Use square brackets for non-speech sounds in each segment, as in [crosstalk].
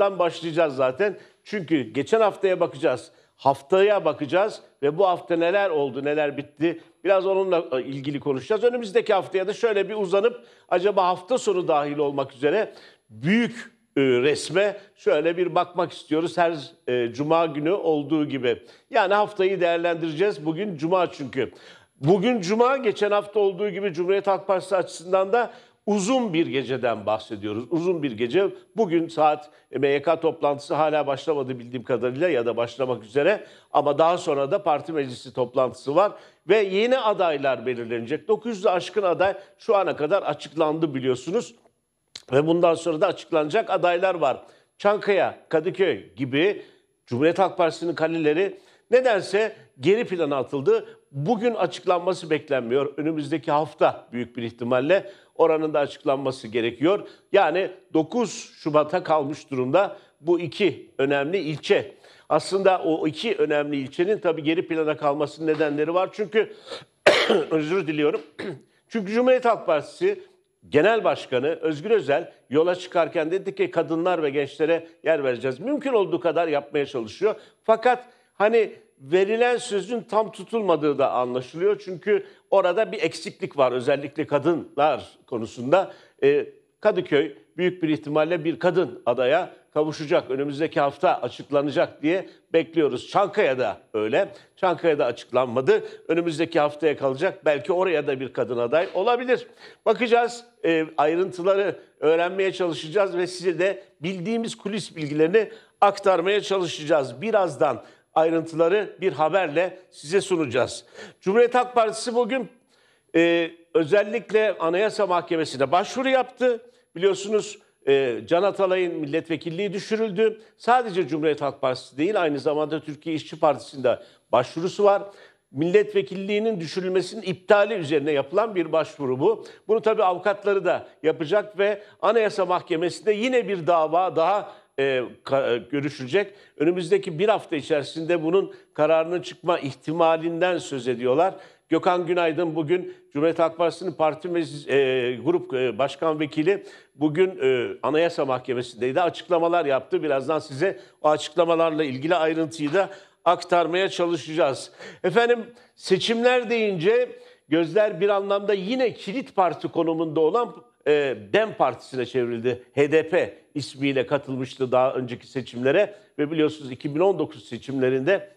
birazdan başlayacağız zaten. Çünkü geçen haftaya bakacağız. Haftaya bakacağız ve bu hafta neler oldu, neler bitti. Biraz onunla e, ilgili konuşacağız. Önümüzdeki haftaya da şöyle bir uzanıp acaba hafta sonu dahil olmak üzere büyük e, resme şöyle bir bakmak istiyoruz her e, cuma günü olduğu gibi. Yani haftayı değerlendireceğiz. Bugün cuma çünkü. Bugün cuma geçen hafta olduğu gibi Cumhuriyet Halk Partisi açısından da uzun bir geceden bahsediyoruz. Uzun bir gece. Bugün saat MYK toplantısı hala başlamadı bildiğim kadarıyla ya da başlamak üzere. Ama daha sonra da parti meclisi toplantısı var ve yeni adaylar belirlenecek. 900'ü aşkın aday şu ana kadar açıklandı biliyorsunuz. Ve bundan sonra da açıklanacak adaylar var. Çankaya, Kadıköy gibi Cumhuriyet Halk Partisi'nin kaleleri Nedense geri plana atıldı. Bugün açıklanması beklenmiyor. Önümüzdeki hafta büyük bir ihtimalle oranın da açıklanması gerekiyor. Yani 9 Şubat'a kalmış durumda bu iki önemli ilçe. Aslında o iki önemli ilçenin tabii geri plana kalmasının nedenleri var. Çünkü [coughs] özür diliyorum. [coughs] Çünkü Cumhuriyet Halk Partisi Genel Başkanı Özgür Özel yola çıkarken dedi ki kadınlar ve gençlere yer vereceğiz. Mümkün olduğu kadar yapmaya çalışıyor. Fakat hani verilen sözün tam tutulmadığı da anlaşılıyor. Çünkü orada bir eksiklik var özellikle kadınlar konusunda. E, Kadıköy büyük bir ihtimalle bir kadın adaya kavuşacak. Önümüzdeki hafta açıklanacak diye bekliyoruz. Çankaya'da öyle. Çankaya'da açıklanmadı. Önümüzdeki haftaya kalacak. Belki oraya da bir kadın aday olabilir. Bakacağız. E, ayrıntıları öğrenmeye çalışacağız ve size de bildiğimiz kulis bilgilerini aktarmaya çalışacağız. Birazdan ayrıntıları bir haberle size sunacağız. Cumhuriyet Halk Partisi bugün e, özellikle Anayasa Mahkemesi'ne başvuru yaptı. Biliyorsunuz e, Can Atalay'ın milletvekilliği düşürüldü. Sadece Cumhuriyet Halk Partisi değil aynı zamanda Türkiye İşçi Partisi'nde başvurusu var milletvekilliğinin düşürülmesinin iptali üzerine yapılan bir başvuru bu. Bunu tabii avukatları da yapacak ve Anayasa Mahkemesi'nde yine bir dava daha e, ka, e, görüşülecek. Önümüzdeki bir hafta içerisinde bunun kararının çıkma ihtimalinden söz ediyorlar. Gökhan Günaydın bugün Cumhuriyet Halk Partisi'nin parti meclis, e, grup e, başkan vekili bugün e, Anayasa Mahkemesi'ndeydi. Açıklamalar yaptı. Birazdan size o açıklamalarla ilgili ayrıntıyı da aktarmaya çalışacağız. Efendim seçimler deyince gözler bir anlamda yine kilit parti konumunda olan e, DEM Partisi'ne çevrildi. HDP ismiyle katılmıştı daha önceki seçimlere ve biliyorsunuz 2019 seçimlerinde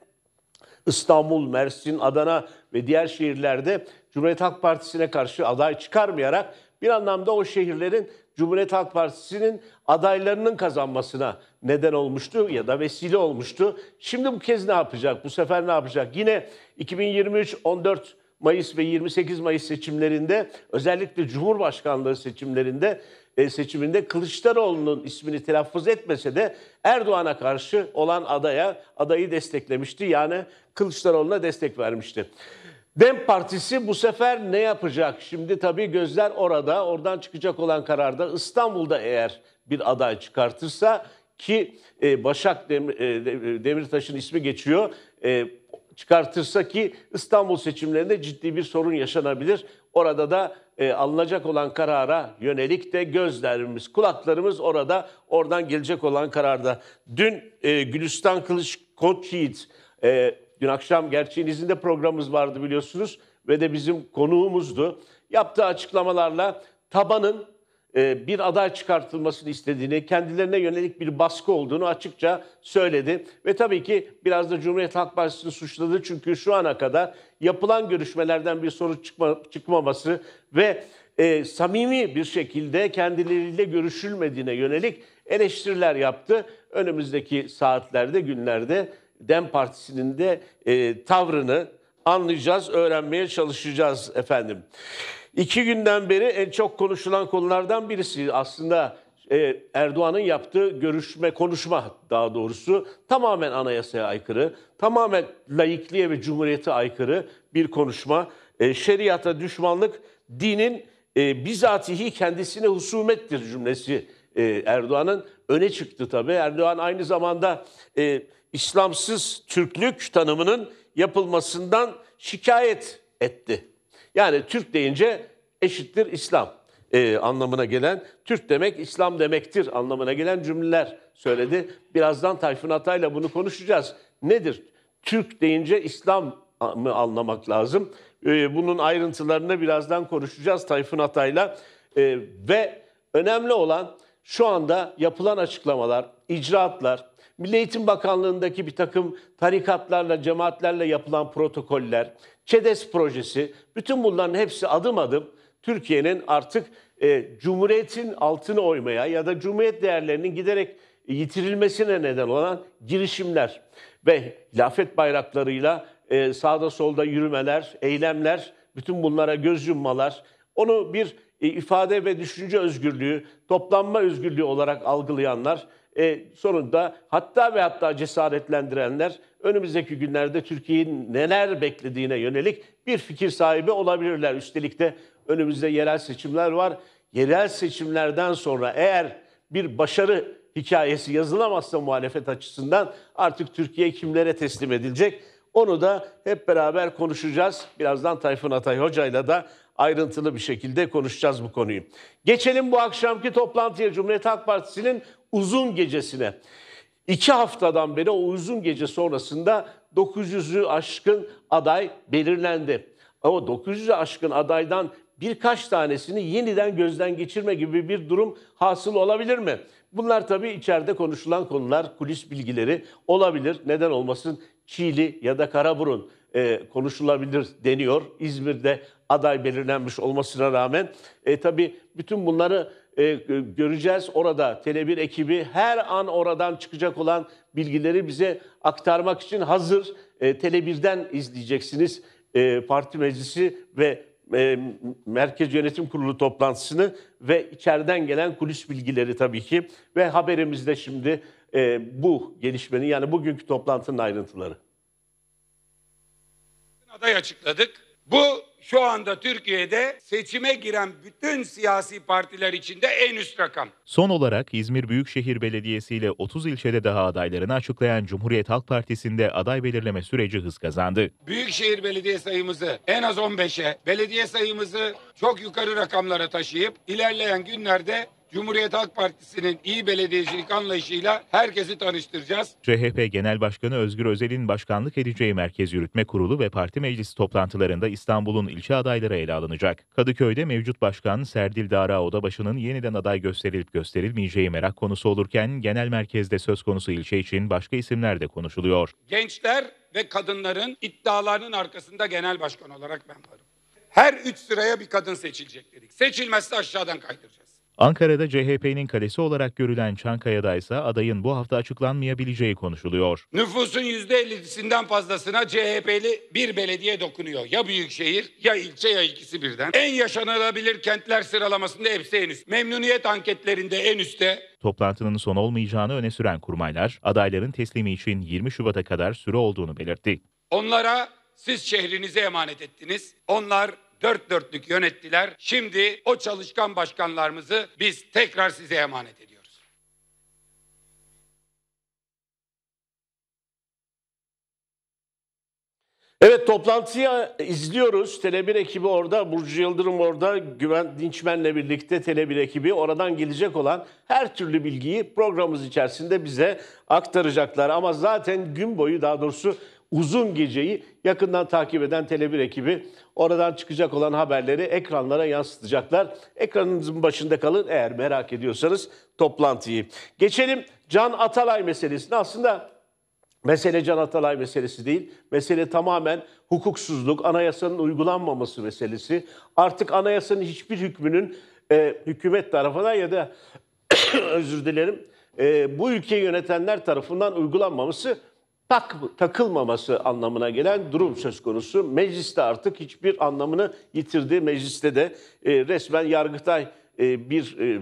İstanbul, Mersin, Adana ve diğer şehirlerde Cumhuriyet Halk Partisi'ne karşı aday çıkarmayarak bir anlamda o şehirlerin Cumhuriyet Halk Partisi'nin adaylarının kazanmasına neden olmuştu ya da vesile olmuştu. Şimdi bu kez ne yapacak? Bu sefer ne yapacak? Yine 2023 14 Mayıs ve 28 Mayıs seçimlerinde özellikle Cumhurbaşkanlığı seçimlerinde e, seçiminde Kılıçdaroğlu'nun ismini telaffuz etmese de Erdoğan'a karşı olan adaya adayı desteklemişti. Yani Kılıçdaroğlu'na destek vermişti. Dem Partisi bu sefer ne yapacak? Şimdi tabii gözler orada. Oradan çıkacak olan kararda İstanbul'da eğer bir aday çıkartırsa ki e, Başak e, Demirtaş'ın ismi geçiyor çıkartırsa ki İstanbul seçimlerinde ciddi bir sorun yaşanabilir. Orada da e, alınacak olan karara yönelik de gözlerimiz, kulaklarımız orada, oradan gelecek olan kararda. Dün e, Gülistan Kılıç Koçyiğit, e, dün akşam gerçeğin izinde programımız vardı biliyorsunuz ve de bizim konuğumuzdu. Yaptığı açıklamalarla tabanın e, bir aday çıkartılmasını istediğini, kendilerine yönelik bir baskı olduğunu açıkça söyledi. Ve tabii ki biraz da Cumhuriyet Halk Partisi'ni suçladı. Çünkü şu ana kadar yapılan görüşmelerden bir sonuç çıkma, çıkmaması ve e, samimi bir şekilde kendileriyle görüşülmediğine yönelik eleştiriler yaptı. Önümüzdeki saatlerde, günlerde DEM Partisi'nin de e, tavrını anlayacağız, öğrenmeye çalışacağız efendim. İki günden beri en çok konuşulan konulardan birisi aslında e, Erdoğan'ın yaptığı görüşme, konuşma daha doğrusu tamamen anayasaya aykırı, tamamen laikliğe ve cumhuriyete aykırı bir konuşma. E, şeriata düşmanlık dinin e, bizatihi kendisine husumettir cümlesi e, Erdoğan'ın öne çıktı tabii. Erdoğan aynı zamanda e, İslamsız Türklük tanımının yapılmasından şikayet etti. Yani Türk deyince eşittir İslam e, anlamına gelen, Türk demek İslam demektir anlamına gelen cümleler söyledi. Birazdan Tayfun Atay'la bunu konuşacağız. Nedir? Türk deyince İslam mı anlamak lazım? E, bunun ayrıntılarını birazdan konuşacağız Tayfun Atay'la. E, ve önemli olan şu anda yapılan açıklamalar, icraatlar, Milli Eğitim Bakanlığı'ndaki bir takım tarikatlarla, cemaatlerle yapılan protokoller, ÇEDES projesi, bütün bunların hepsi adım adım Türkiye'nin artık e, Cumhuriyet'in altını oymaya ya da Cumhuriyet değerlerinin giderek yitirilmesine neden olan girişimler ve lafet bayraklarıyla e, sağda solda yürümeler, eylemler, bütün bunlara göz yummalar, onu bir e, ifade ve düşünce özgürlüğü, toplanma özgürlüğü olarak algılayanlar e, sonunda hatta ve hatta cesaretlendirenler önümüzdeki günlerde Türkiye'nin neler beklediğine yönelik bir fikir sahibi olabilirler. Üstelik de önümüzde yerel seçimler var. Yerel seçimlerden sonra eğer bir başarı hikayesi yazılamazsa muhalefet açısından artık Türkiye kimlere teslim edilecek? Onu da hep beraber konuşacağız. Birazdan Tayfun Atay Hoca'yla da ayrıntılı bir şekilde konuşacağız bu konuyu. Geçelim bu akşamki toplantıya Cumhuriyet Halk Partisi'nin uzun gecesine. İki haftadan beri o uzun gece sonrasında 900'ü aşkın aday belirlendi. Ama 900'ü aşkın adaydan birkaç tanesini yeniden gözden geçirme gibi bir durum hasıl olabilir mi? Bunlar tabii içeride konuşulan konular, kulis bilgileri olabilir. Neden olmasın Çiğli ya da Karaburun e, konuşulabilir deniyor. İzmir'de aday belirlenmiş olmasına rağmen. E, tabii bütün bunları e, göreceğiz orada. Tele1 ekibi her an oradan çıkacak olan bilgileri bize aktarmak için hazır. E, Tele1'den izleyeceksiniz e, parti meclisi ve e, Merkez Yönetim Kurulu toplantısını ve içeriden gelen kulis bilgileri tabii ki. Ve haberimizde şimdi e, bu gelişmenin yani bugünkü toplantının ayrıntıları aday açıkladık. Bu şu anda Türkiye'de seçime giren bütün siyasi partiler içinde en üst rakam. Son olarak İzmir Büyükşehir Belediyesi ile 30 ilçede daha adaylarını açıklayan Cumhuriyet Halk Partisi'nde aday belirleme süreci hız kazandı. Büyükşehir belediye sayımızı en az 15'e, belediye sayımızı çok yukarı rakamlara taşıyıp ilerleyen günlerde Cumhuriyet Halk Partisi'nin iyi belediyecilik anlayışıyla herkesi tanıştıracağız. CHP Genel Başkanı Özgür Özel'in başkanlık edeceği Merkez Yürütme Kurulu ve parti meclisi toplantılarında İstanbul'un ilçe adayları ele alınacak. Kadıköy'de mevcut başkan Serdil Dara Odabaşı'nın yeniden aday gösterilip gösterilmeyeceği merak konusu olurken genel merkezde söz konusu ilçe için başka isimler de konuşuluyor. Gençler ve kadınların iddialarının arkasında genel başkan olarak ben varım. Her üç sıraya bir kadın seçilecek dedik. Seçilmezse aşağıdan kaydıracağız. Ankara'da CHP'nin kalesi olarak görülen Çankaya'da ise adayın bu hafta açıklanmayabileceği konuşuluyor. Nüfusun %50'sinden fazlasına CHP'li bir belediye dokunuyor. Ya büyükşehir ya ilçe ya ikisi birden. En yaşanılabilir kentler sıralamasında hepsi en üst. Memnuniyet anketlerinde en üstte. Toplantının son olmayacağını öne süren kurmaylar adayların teslimi için 20 Şubat'a kadar süre olduğunu belirtti. Onlara siz şehrinizi emanet ettiniz. Onlar dört dörtlük yönettiler. Şimdi o çalışkan başkanlarımızı biz tekrar size emanet ediyoruz. Evet toplantıyı izliyoruz. Tele1 ekibi orada, Burcu Yıldırım orada, Güven Dinçmen'le birlikte Tele1 ekibi oradan gelecek olan her türlü bilgiyi programımız içerisinde bize aktaracaklar. Ama zaten gün boyu daha doğrusu uzun geceyi yakından takip eden tele ekibi oradan çıkacak olan haberleri ekranlara yansıtacaklar. Ekranınızın başında kalın eğer merak ediyorsanız toplantıyı. Geçelim Can Atalay meselesine. Aslında Mesele Can Atalay meselesi değil. Mesele tamamen hukuksuzluk, anayasanın uygulanmaması meselesi. Artık anayasanın hiçbir hükmünün e, hükümet tarafından ya da [coughs] özür dilerim e, bu ülkeyi yönetenler tarafından uygulanmaması tak, takılmaması anlamına gelen durum söz konusu. Mecliste artık hiçbir anlamını yitirdi. Mecliste de e, resmen Yargıtay e, bir e,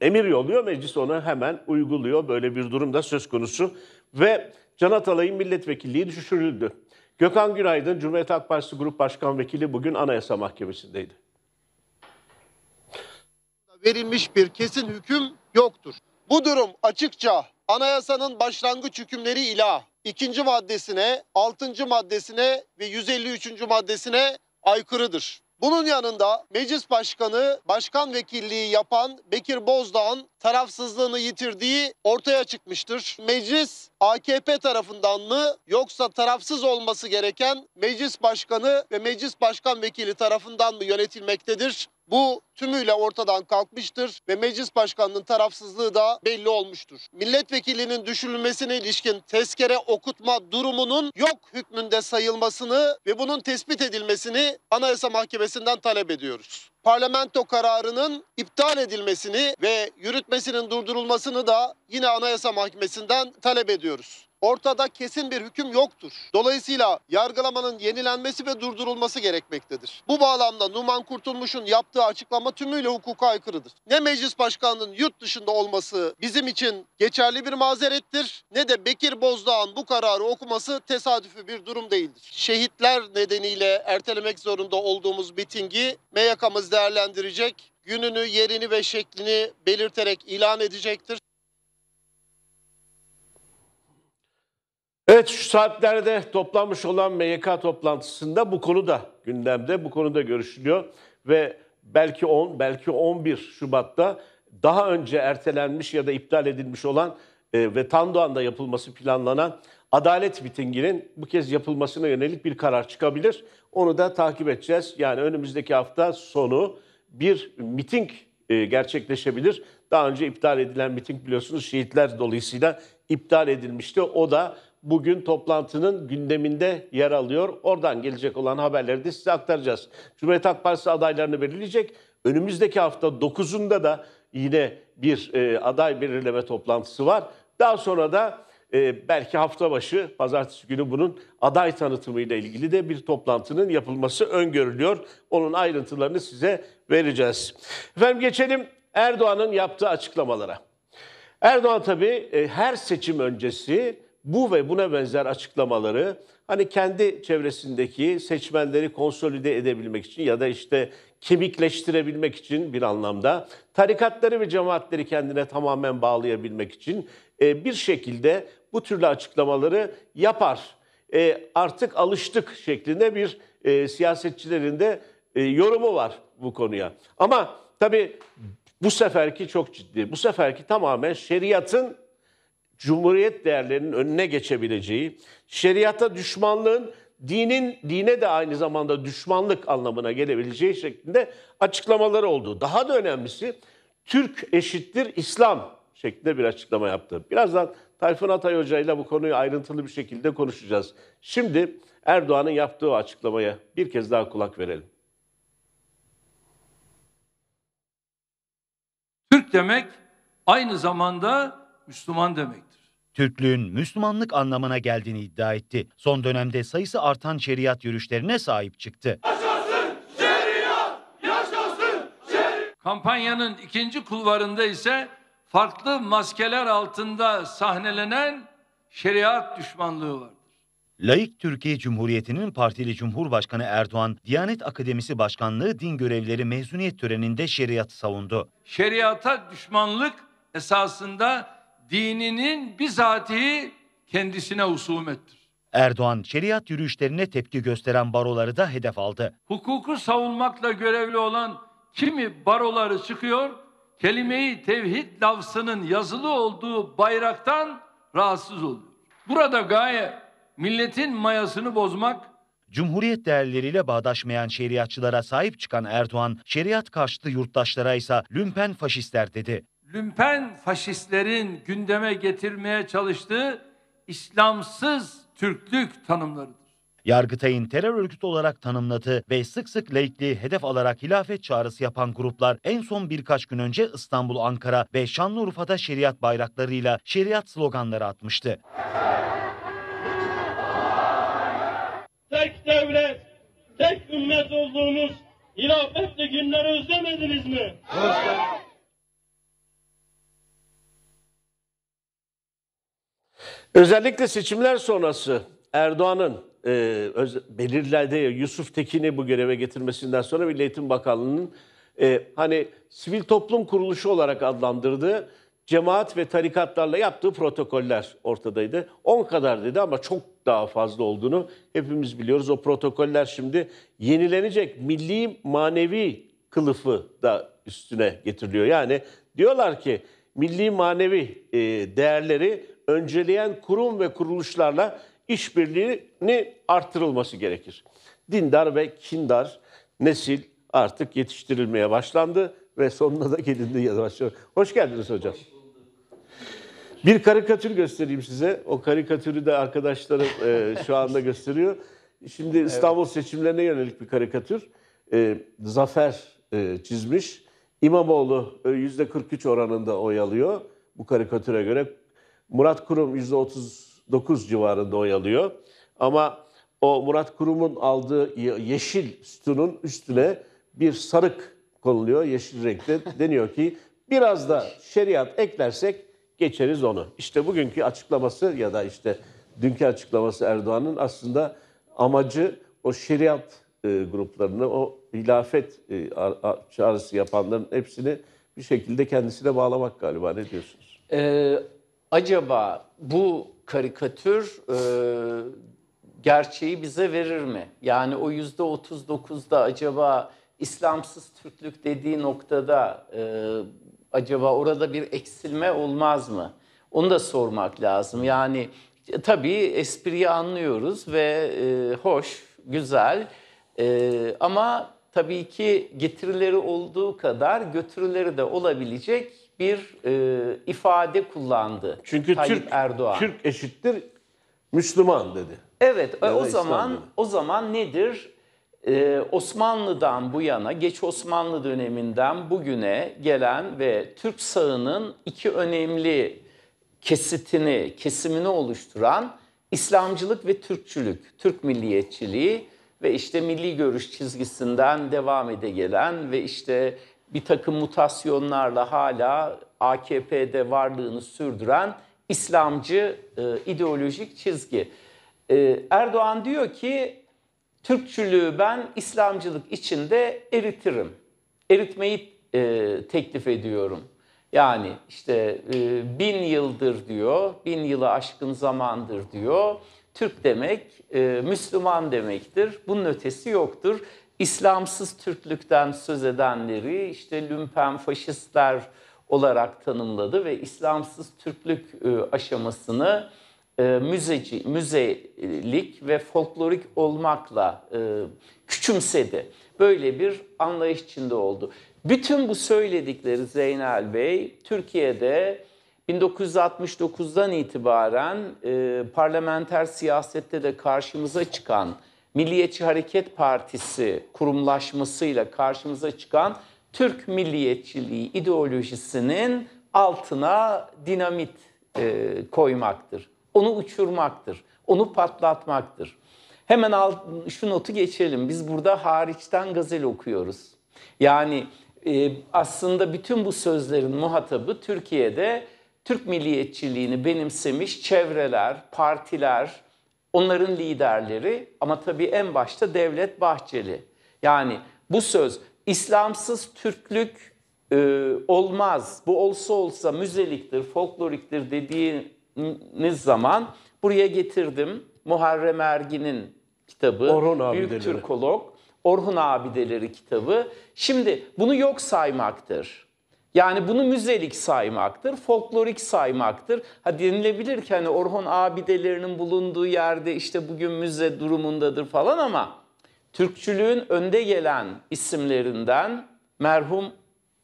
emir yolluyor. Meclis onu hemen uyguluyor. Böyle bir durum da söz konusu. Ve Can Atalay'ın milletvekilliği düşürüldü. Gökhan Günaydın, Cumhuriyet Halk Partisi Grup Başkan Vekili bugün Anayasa Mahkemesi'ndeydi. Verilmiş bir kesin hüküm yoktur. Bu durum açıkça anayasanın başlangıç hükümleri ile ikinci maddesine, altıncı maddesine ve 153. maddesine aykırıdır. Bunun yanında meclis başkanı, başkan vekilliği yapan Bekir Bozdağ'ın tarafsızlığını yitirdiği ortaya çıkmıştır. Meclis AKP tarafından mı yoksa tarafsız olması gereken meclis başkanı ve meclis başkan vekili tarafından mı yönetilmektedir? Bu tümüyle ortadan kalkmıştır ve meclis başkanının tarafsızlığı da belli olmuştur. Milletvekilinin düşürülmesine ilişkin tezkere okutma durumunun yok hükmünde sayılmasını ve bunun tespit edilmesini Anayasa Mahkemesi'nden talep ediyoruz. Parlamento kararının iptal edilmesini ve yürütmesinin durdurulmasını da yine Anayasa Mahkemesi'nden talep ediyoruz ortada kesin bir hüküm yoktur. Dolayısıyla yargılamanın yenilenmesi ve durdurulması gerekmektedir. Bu bağlamda Numan Kurtulmuş'un yaptığı açıklama tümüyle hukuka aykırıdır. Ne meclis başkanının yurt dışında olması bizim için geçerli bir mazerettir ne de Bekir Bozdağ'ın bu kararı okuması tesadüfi bir durum değildir. Şehitler nedeniyle ertelemek zorunda olduğumuz mitingi MYK'mız değerlendirecek, gününü, yerini ve şeklini belirterek ilan edecektir. Evet şu saatlerde toplanmış olan MYK toplantısında bu konu da gündemde, bu konu da görüşülüyor ve belki 10, belki 11 Şubat'ta daha önce ertelenmiş ya da iptal edilmiş olan e, ve Tandoğan'da yapılması planlanan adalet mitinginin bu kez yapılmasına yönelik bir karar çıkabilir. Onu da takip edeceğiz. Yani önümüzdeki hafta sonu bir miting e, gerçekleşebilir. Daha önce iptal edilen miting biliyorsunuz şehitler dolayısıyla iptal edilmişti. O da bugün toplantının gündeminde yer alıyor. Oradan gelecek olan haberleri de size aktaracağız. Cumhuriyet Halk Partisi adaylarını belirleyecek. Önümüzdeki hafta 9'unda da yine bir e, aday belirleme toplantısı var. Daha sonra da e, belki hafta başı pazartesi günü bunun aday tanıtımı ile ilgili de bir toplantının yapılması öngörülüyor. Onun ayrıntılarını size vereceğiz. Efendim geçelim Erdoğan'ın yaptığı açıklamalara. Erdoğan tabii e, her seçim öncesi bu ve buna benzer açıklamaları hani kendi çevresindeki seçmenleri konsolide edebilmek için ya da işte kemikleştirebilmek için bir anlamda tarikatları ve cemaatleri kendine tamamen bağlayabilmek için e, bir şekilde bu türlü açıklamaları yapar. E, artık alıştık şeklinde bir e, siyasetçilerin de yorumu var bu konuya. Ama tabii bu seferki çok ciddi. Bu seferki tamamen şeriatın cumhuriyet değerlerinin önüne geçebileceği, şeriata düşmanlığın dinin dine de aynı zamanda düşmanlık anlamına gelebileceği şeklinde açıklamaları oldu. Daha da önemlisi Türk eşittir İslam şeklinde bir açıklama yaptı. Birazdan Tayfun Atay Hoca ile bu konuyu ayrıntılı bir şekilde konuşacağız. Şimdi Erdoğan'ın yaptığı açıklamaya bir kez daha kulak verelim. Türk demek aynı zamanda Müslüman demek. Türklüğün Müslümanlık anlamına geldiğini iddia etti. Son dönemde sayısı artan şeriat yürüyüşlerine sahip çıktı. Yaşasın şeriat! Yaşasın şeriat! Kampanyanın ikinci kulvarında ise farklı maskeler altında sahnelenen şeriat düşmanlığı var. Laik Türkiye Cumhuriyeti'nin partili Cumhurbaşkanı Erdoğan, Diyanet Akademisi Başkanlığı din görevleri mezuniyet töreninde şeriatı savundu. Şeriata düşmanlık esasında dininin bizatihi kendisine husumettir. Erdoğan şeriat yürüyüşlerine tepki gösteren baroları da hedef aldı. Hukuku savunmakla görevli olan kimi baroları çıkıyor, kelimeyi tevhid lafzının yazılı olduğu bayraktan rahatsız oluyor. Burada gaye milletin mayasını bozmak, Cumhuriyet değerleriyle bağdaşmayan şeriatçılara sahip çıkan Erdoğan, şeriat karşıtı yurttaşlara ise lümpen faşistler dedi lümpen faşistlerin gündeme getirmeye çalıştığı İslamsız Türklük tanımlarıdır. Yargıtay'ın terör örgütü olarak tanımladığı ve sık sık laikliği hedef alarak hilafet çağrısı yapan gruplar en son birkaç gün önce İstanbul, Ankara ve Şanlıurfa'da şeriat bayraklarıyla şeriat sloganları atmıştı. Tek devlet, tek ümmet olduğumuz hilafetli günleri özlemediniz mi? Özledik. Özellikle seçimler sonrası Erdoğan'ın e, belirlediği Yusuf Tekin'i bu göreve getirmesinden sonra Milli Eğitim Bakanlığı'nın e, hani sivil toplum kuruluşu olarak adlandırdığı cemaat ve tarikatlarla yaptığı protokoller ortadaydı. 10 kadar dedi ama çok daha fazla olduğunu hepimiz biliyoruz. O protokoller şimdi yenilenecek milli manevi kılıfı da üstüne getiriliyor. Yani diyorlar ki milli manevi e, değerleri önceleyen kurum ve kuruluşlarla işbirliğini artırılması gerekir. Dindar ve kindar nesil artık yetiştirilmeye başlandı ve sonuna da gelindi yavaş Hoş geldiniz hocam. bir karikatür göstereyim size. O karikatürü de arkadaşlarım e, şu anda gösteriyor. Şimdi evet. İstanbul seçimlerine yönelik bir karikatür. E, Zafer e, çizmiş. İmamoğlu e, yüzde %43 oranında oy alıyor. Bu karikatüre göre Murat Kurum %39 civarında oy alıyor. Ama o Murat Kurum'un aldığı yeşil sütunun üstüne bir sarık konuluyor yeşil renkte. [laughs] Deniyor ki biraz da şeriat eklersek geçeriz onu. İşte bugünkü açıklaması ya da işte dünkü açıklaması Erdoğan'ın aslında amacı o şeriat e, gruplarını, o hilafet e, çağrısı yapanların hepsini bir şekilde kendisine bağlamak galiba. Ne diyorsunuz? Ee, acaba bu karikatür e, gerçeği bize verir mi? Yani o yüzde 39'da acaba İslamsız Türklük dediği noktada e, acaba orada bir eksilme olmaz mı? Onu da sormak lazım. Yani e, tabii espriyi anlıyoruz ve e, hoş, güzel e, ama tabii ki getirileri olduğu kadar götürüleri de olabilecek bir e, ifade kullandı Çünkü Tayyip Türk, Erdoğan. Türk eşittir Müslüman dedi. Evet e, ya o zaman dedi. o zaman nedir? Ee, Osmanlı'dan bu yana, geç Osmanlı döneminden bugüne gelen ve Türk sağının iki önemli kesitini, kesimini oluşturan İslamcılık ve Türkçülük, Türk milliyetçiliği ve işte milli görüş çizgisinden devam ede gelen ve işte bir takım mutasyonlarla hala AKP'de varlığını sürdüren İslamcı e, ideolojik çizgi. E, Erdoğan diyor ki Türkçülüğü ben İslamcılık içinde eritirim. Eritmeyi e, teklif ediyorum. Yani işte e, bin yıldır diyor, bin yılı aşkın zamandır diyor. Türk demek e, Müslüman demektir. Bunun ötesi yoktur. İslamsız Türklükten söz edenleri işte lümpen faşistler olarak tanımladı ve İslamsız Türklük e, aşamasını e, müzeci, müzelik ve folklorik olmakla e, küçümsedi. Böyle bir anlayış içinde oldu. Bütün bu söyledikleri Zeynel Bey Türkiye'de 1969'dan itibaren e, parlamenter siyasette de karşımıza çıkan Milliyetçi Hareket Partisi kurumlaşmasıyla karşımıza çıkan Türk milliyetçiliği ideolojisinin altına dinamit e, koymaktır. Onu uçurmaktır. Onu patlatmaktır. Hemen alt, şu notu geçelim. Biz burada hariçten gazel okuyoruz. Yani e, aslında bütün bu sözlerin muhatabı Türkiye'de Türk milliyetçiliğini benimsemiş çevreler, partiler, onların liderleri ama tabii en başta Devlet Bahçeli. Yani bu söz İslamsız Türklük e, olmaz, bu olsa olsa müzeliktir, folkloriktir dediğiniz zaman buraya getirdim Muharrem Ergin'in kitabı, Orhun Büyük abideleri. Türkolog, Orhun Abideleri kitabı. Şimdi bunu yok saymaktır. Yani bunu müzelik saymaktır, folklorik saymaktır. Ha denilebilir ki hani Orhon abidelerinin bulunduğu yerde işte bugün müze durumundadır falan ama Türkçülüğün önde gelen isimlerinden merhum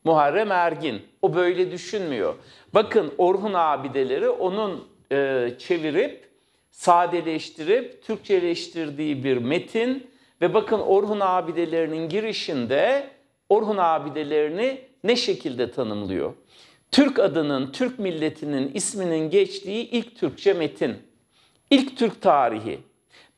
Muharrem Ergin. O böyle düşünmüyor. Bakın Orhun abideleri onun e, çevirip, sadeleştirip, Türkçeleştirdiği bir metin ve bakın Orhun abidelerinin girişinde Orhun abidelerini ne şekilde tanımlıyor? Türk adının, Türk milletinin isminin geçtiği ilk Türkçe metin, ilk Türk tarihi,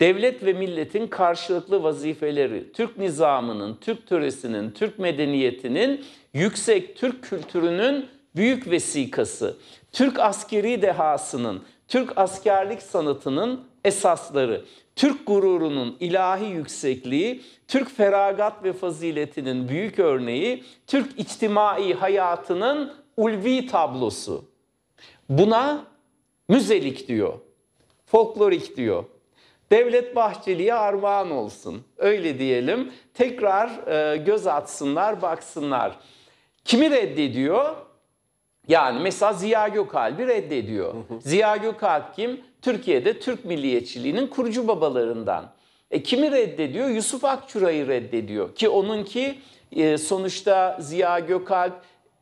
devlet ve milletin karşılıklı vazifeleri, Türk nizamının, Türk töresinin, Türk medeniyetinin, yüksek Türk kültürünün büyük vesikası, Türk askeri dehasının, Türk askerlik sanatının esasları, Türk gururunun ilahi yüksekliği, Türk feragat ve faziletinin büyük örneği, Türk içtimai hayatının ulvi tablosu. Buna müzelik diyor, folklorik diyor. Devlet Bahçeli'ye armağan olsun. Öyle diyelim. Tekrar e, göz atsınlar, baksınlar. Kimi reddediyor? Yani mesela Ziya Gökalp'i reddediyor. Ziya Gökalp kim? Türkiye'de Türk milliyetçiliğinin kurucu babalarından. E, kimi reddediyor? Yusuf Akçura'yı reddediyor. Ki onunki e, sonuçta Ziya Gökalp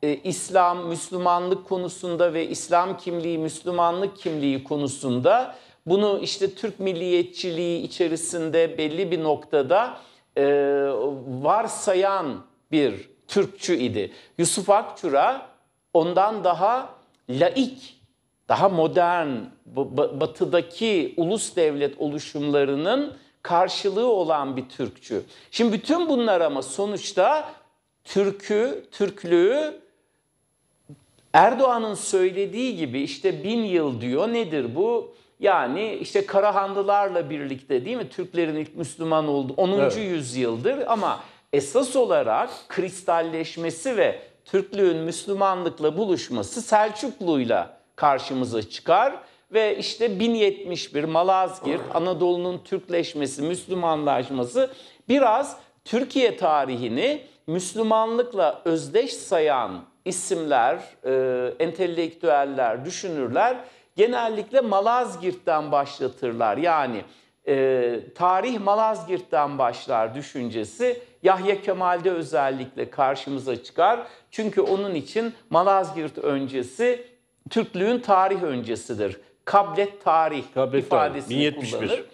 e, İslam, Müslümanlık konusunda ve İslam kimliği, Müslümanlık kimliği konusunda bunu işte Türk milliyetçiliği içerisinde belli bir noktada e, varsayan bir Türkçü idi. Yusuf Akçura ondan daha laik, daha modern, batıdaki ulus devlet oluşumlarının karşılığı olan bir Türkçü. Şimdi bütün bunlar ama sonuçta Türk'ü, Türklüğü Erdoğan'ın söylediği gibi işte bin yıl diyor nedir bu? Yani işte Karahanlılarla birlikte değil mi Türklerin ilk Müslüman olduğu 10. Evet. yüzyıldır ama esas olarak kristalleşmesi ve Türklüğün Müslümanlıkla buluşması Selçuklu'yla karşımıza çıkar ve işte 1071 Malazgirt, Anadolu'nun Türkleşmesi, Müslümanlaşması biraz Türkiye tarihini Müslümanlıkla özdeş sayan isimler, e, entelektüeller, düşünürler genellikle Malazgirt'ten başlatırlar. Yani e, tarih Malazgirt'ten başlar düşüncesi Yahya Kemal'de özellikle karşımıza çıkar. Çünkü onun için Malazgirt öncesi Türklüğün tarih öncesidir. Kablet tarih Kablet ifadesini 1071. kullanır.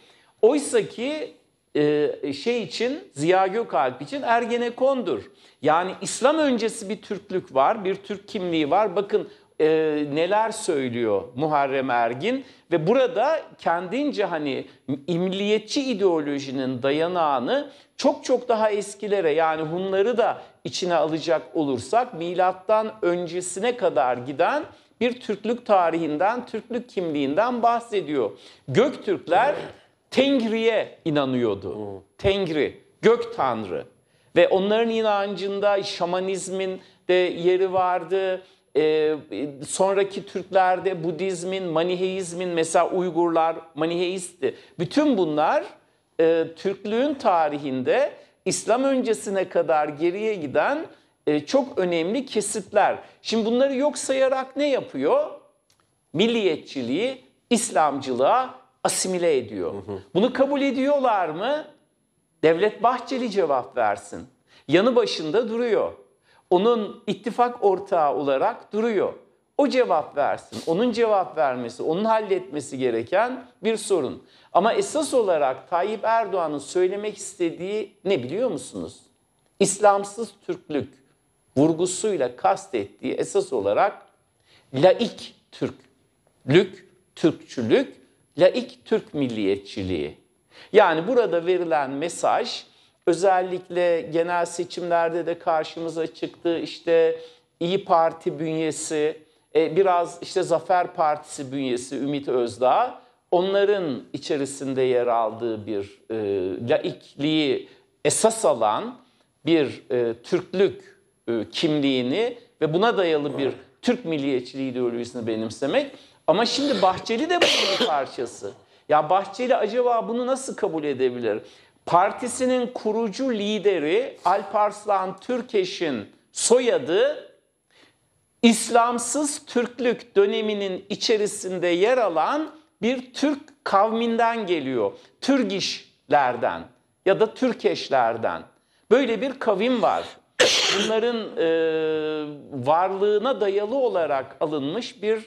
Oysa ki e, şey için Ziya Gökalp için Ergenekon'dur. Yani İslam öncesi bir Türklük var, bir Türk kimliği var. Bakın e, neler söylüyor Muharrem Ergin ve burada kendince hani imliyetçi ideolojinin dayanağını çok çok daha eskilere yani Hunları da içine alacak olursak milattan öncesine kadar giden bir Türklük tarihinden, Türklük kimliğinden bahsediyor. Göktürkler Tengri'ye inanıyordu. Tengri, gök tanrı. Ve onların inancında şamanizmin de yeri vardı e, sonraki Türklerde Budizmin, Maniheizmin mesela Uygurlar Maniheistti. Bütün bunlar e, Türklüğün tarihinde İslam öncesine kadar geriye giden e, çok önemli kesitler. Şimdi bunları yok sayarak ne yapıyor? Milliyetçiliği, İslamcılığa asimile ediyor. Hı hı. Bunu kabul ediyorlar mı? Devlet Bahçeli cevap versin. Yanı başında duruyor onun ittifak ortağı olarak duruyor. O cevap versin, onun cevap vermesi, onun halletmesi gereken bir sorun. Ama esas olarak Tayyip Erdoğan'ın söylemek istediği ne biliyor musunuz? İslamsız Türklük vurgusuyla kastettiği esas olarak laik Türklük, Türkçülük, laik Türk milliyetçiliği. Yani burada verilen mesaj Özellikle genel seçimlerde de karşımıza çıktı işte İyi Parti bünyesi, e, biraz işte Zafer Partisi bünyesi Ümit Özdağ onların içerisinde yer aldığı bir e, laikliği esas alan bir e, Türklük e, kimliğini ve buna dayalı bir Türk milliyetçiliği ideolojisini benimsemek. Ama şimdi Bahçeli de bunun bir parçası. Ya Bahçeli acaba bunu nasıl kabul edebilir? Partisinin kurucu lideri Alparslan Türkeş'in soyadı İslamsız Türklük döneminin içerisinde yer alan bir Türk kavminden geliyor. Türgişlerden ya da Türkeşlerden. Böyle bir kavim var. Bunların e, varlığına dayalı olarak alınmış bir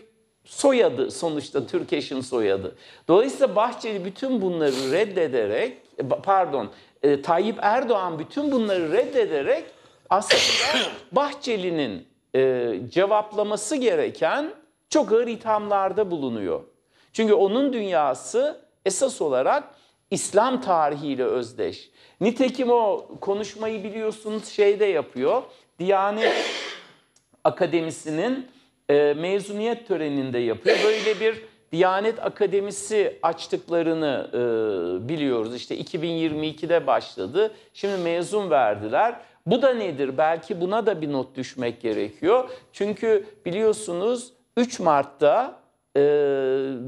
soyadı sonuçta Türkeş'in soyadı. Dolayısıyla Bahçeli bütün bunları reddederek pardon e, Tayyip Erdoğan bütün bunları reddederek aslında [coughs] Bahçeli'nin e, cevaplaması gereken çok ağır ithamlarda bulunuyor. Çünkü onun dünyası esas olarak İslam tarihiyle özdeş. Nitekim o konuşmayı biliyorsunuz şeyde yapıyor. Diyanet [coughs] Akademisi'nin e, mezuniyet töreninde yapıyor. Böyle bir Diyanet Akademisi açtıklarını e, biliyoruz. İşte 2022'de başladı. Şimdi mezun verdiler. Bu da nedir? Belki buna da bir not düşmek gerekiyor. Çünkü biliyorsunuz 3 Mart'ta e,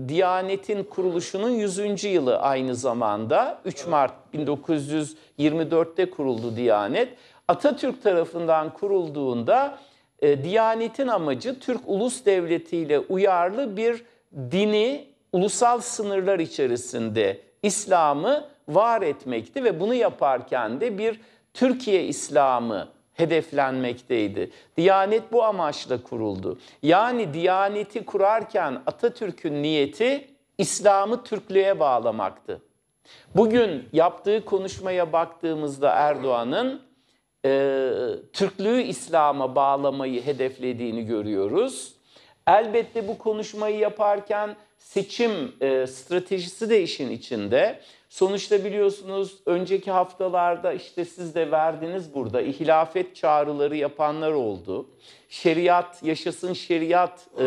Diyanet'in kuruluşunun 100. yılı aynı zamanda. 3 Mart 1924'te kuruldu Diyanet. Atatürk tarafından kurulduğunda e, Diyanet'in amacı Türk Ulus Devleti ile uyarlı bir dini ulusal sınırlar içerisinde İslam'ı var etmekti ve bunu yaparken de bir Türkiye İslam'ı hedeflenmekteydi. Diyanet bu amaçla kuruldu. Yani Diyaneti kurarken Atatürk'ün niyeti İslam'ı Türklüğe bağlamaktı. Bugün yaptığı konuşmaya baktığımızda Erdoğan'ın e, Türklüğü İslam'a bağlamayı hedeflediğini görüyoruz. Elbette bu konuşmayı yaparken seçim e, stratejisi de işin içinde. Sonuçta biliyorsunuz önceki haftalarda işte siz de verdiniz burada ihlafet çağrıları yapanlar oldu. Şeriat, yaşasın şeriat e,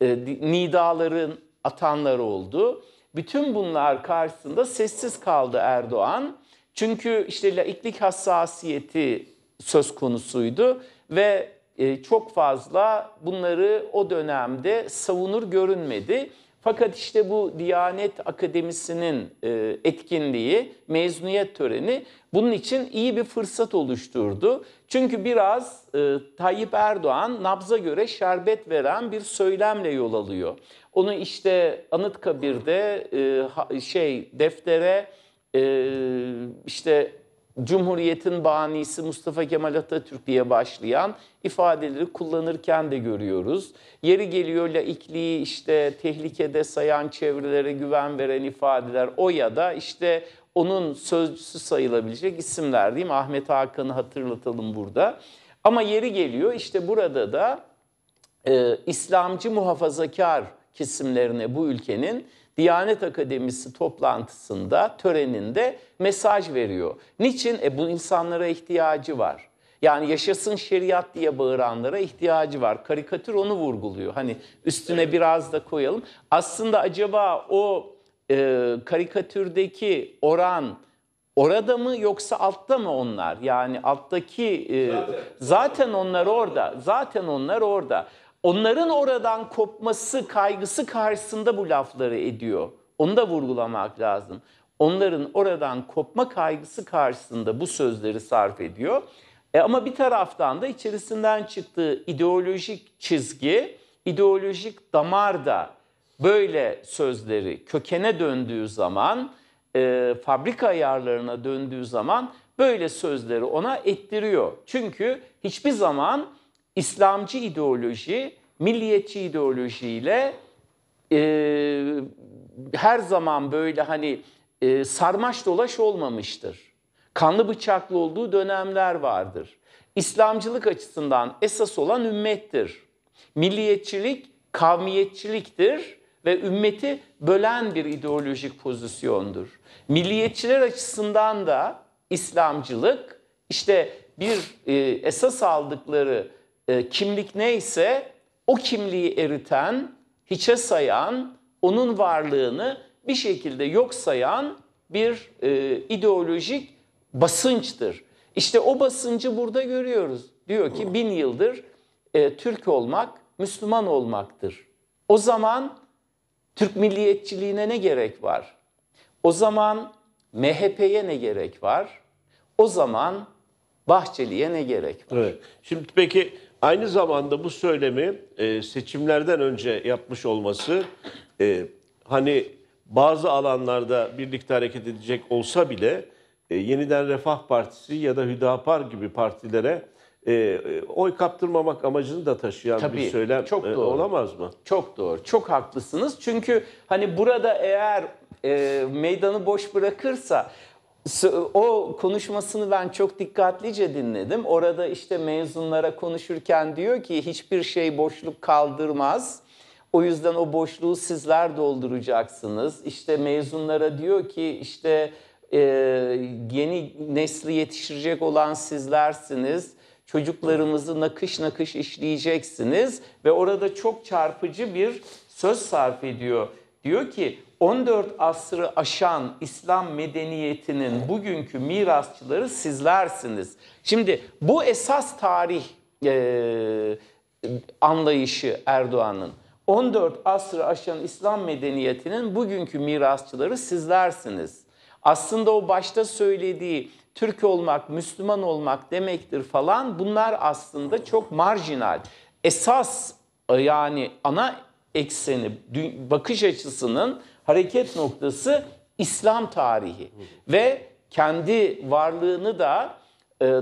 e, nidaların atanlar oldu. Bütün bunlar karşısında sessiz kaldı Erdoğan. Çünkü işte laiklik hassasiyeti söz konusuydu ve e, çok fazla bunları o dönemde savunur görünmedi. Fakat işte bu Diyanet Akademisi'nin e, etkinliği, mezuniyet töreni bunun için iyi bir fırsat oluşturdu. Çünkü biraz e, Tayyip Erdoğan nabza göre şerbet veren bir söylemle yol alıyor. Onu işte Anıtkabir'de şey deftere işte Cumhuriyet'in banisi Mustafa Kemal Atatürk diye başlayan ifadeleri kullanırken de görüyoruz. Yeri geliyor laikliği işte tehlikede sayan çevrelere güven veren ifadeler o ya da işte onun sözcüsü sayılabilecek isimler değil mi? Ahmet Hakan'ı hatırlatalım burada. Ama yeri geliyor işte burada da e, İslamcı muhafazakar kesimlerine bu ülkenin Diyanet Akademisi toplantısında, töreninde mesaj veriyor. Niçin? E bu insanlara ihtiyacı var. Yani yaşasın şeriat diye bağıranlara ihtiyacı var. Karikatür onu vurguluyor. Hani üstüne biraz da koyalım. Aslında acaba o e, karikatürdeki oran orada mı yoksa altta mı onlar? Yani alttaki e, zaten, zaten onlar orada. Zaten onlar orada onların oradan kopması kaygısı karşısında bu lafları ediyor. Onu da vurgulamak lazım. Onların oradan kopma kaygısı karşısında bu sözleri sarf ediyor. E ama bir taraftan da içerisinden çıktığı ideolojik çizgi, ideolojik damar da böyle sözleri kökene döndüğü zaman, e, fabrika ayarlarına döndüğü zaman böyle sözleri ona ettiriyor. Çünkü hiçbir zaman İslamcı ideoloji, milliyetçi ideolojiyle e, her zaman böyle hani e, sarmaş dolaş olmamıştır. Kanlı bıçaklı olduğu dönemler vardır. İslamcılık açısından esas olan ümmettir. Milliyetçilik kavmiyetçiliktir ve ümmeti bölen bir ideolojik pozisyondur. Milliyetçiler açısından da İslamcılık işte bir e, esas aldıkları e, kimlik neyse o kimliği eriten, hiçe sayan, onun varlığını bir şekilde yok sayan bir e, ideolojik basınçtır. İşte o basıncı burada görüyoruz. Diyor ki bin yıldır e, Türk olmak Müslüman olmaktır. O zaman Türk milliyetçiliğine ne gerek var? O zaman MHP'ye ne gerek var? O zaman Bahçeli'ye ne gerek var? Evet. Şimdi peki Aynı zamanda bu söylemi e, seçimlerden önce yapmış olması e, hani bazı alanlarda birlikte hareket edecek olsa bile e, yeniden Refah Partisi ya da Hüdapar gibi partilere e, e oy kaptırmamak amacını da taşıyan Tabii, bir söylem çok e, doğru. E, olamaz mı? Çok doğru. Çok haklısınız. Çünkü hani burada eğer e, meydanı boş bırakırsa o konuşmasını ben çok dikkatlice dinledim. Orada işte mezunlara konuşurken diyor ki hiçbir şey boşluk kaldırmaz. O yüzden o boşluğu sizler dolduracaksınız. İşte mezunlara diyor ki işte e, yeni nesli yetiştirecek olan sizlersiniz. Çocuklarımızı nakış nakış işleyeceksiniz ve orada çok çarpıcı bir söz sarf ediyor. Diyor ki 14 asrı aşan İslam medeniyetinin bugünkü mirasçıları sizlersiniz. Şimdi bu esas tarih e, anlayışı Erdoğan'ın. 14 asrı aşan İslam medeniyetinin bugünkü mirasçıları sizlersiniz. Aslında o başta söylediği Türk olmak, Müslüman olmak demektir falan bunlar aslında çok marjinal. Esas e, yani ana ekseni, bakış açısının hareket noktası İslam tarihi ve kendi varlığını da e,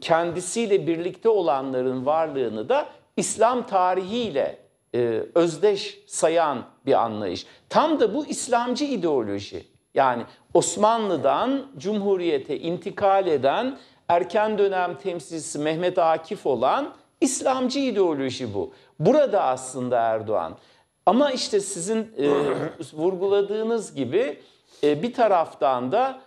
kendisiyle birlikte olanların varlığını da İslam tarihiyle e, özdeş sayan bir anlayış. Tam da bu İslamcı ideoloji. Yani Osmanlı'dan Cumhuriyete intikal eden erken dönem temsilcisi Mehmet Akif olan İslamcı ideoloji bu. Burada aslında Erdoğan ama işte sizin e, [clears throat] vurguladığınız gibi e, bir taraftan da